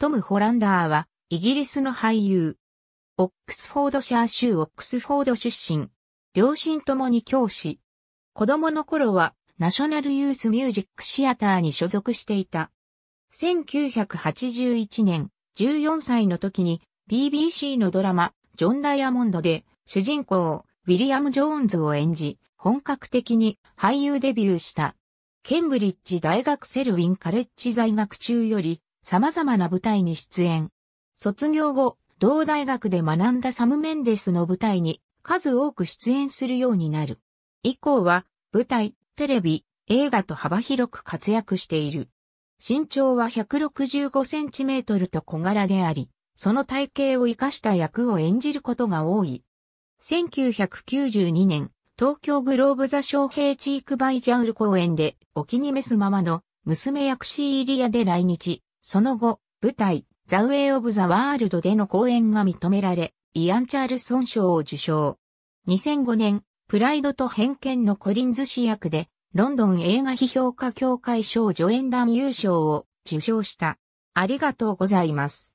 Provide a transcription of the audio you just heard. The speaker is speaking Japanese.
トム・ホランダーは、イギリスの俳優。オックスフォードシャー州オックスフォード出身。両親ともに教師。子供の頃は、ナショナルユースミュージックシアターに所属していた。1981年、14歳の時に、BBC のドラマ、ジョン・ダイヤモンドで、主人公、ウィリアム・ジョーンズを演じ、本格的に俳優デビューした。ケンブリッジ大学セルウィンカレッジ在学中より様々な舞台に出演。卒業後、同大学で学んだサム・メンデスの舞台に数多く出演するようになる。以降は舞台、テレビ、映画と幅広く活躍している。身長は1 6 5センチメートルと小柄であり、その体型を活かした役を演じることが多い。1992年、東京グローブ座ヘイ・チークバイジャウル公演で、お気に召すままの娘役シーリアで来日。その後、舞台、ザ・ウェイ・オブ・ザ・ワールドでの公演が認められ、イアン・チャールソン賞を受賞。2005年、プライドと偏見のコリンズ氏役で、ロンドン映画批評家協会賞助演団優勝を受賞した。ありがとうございます。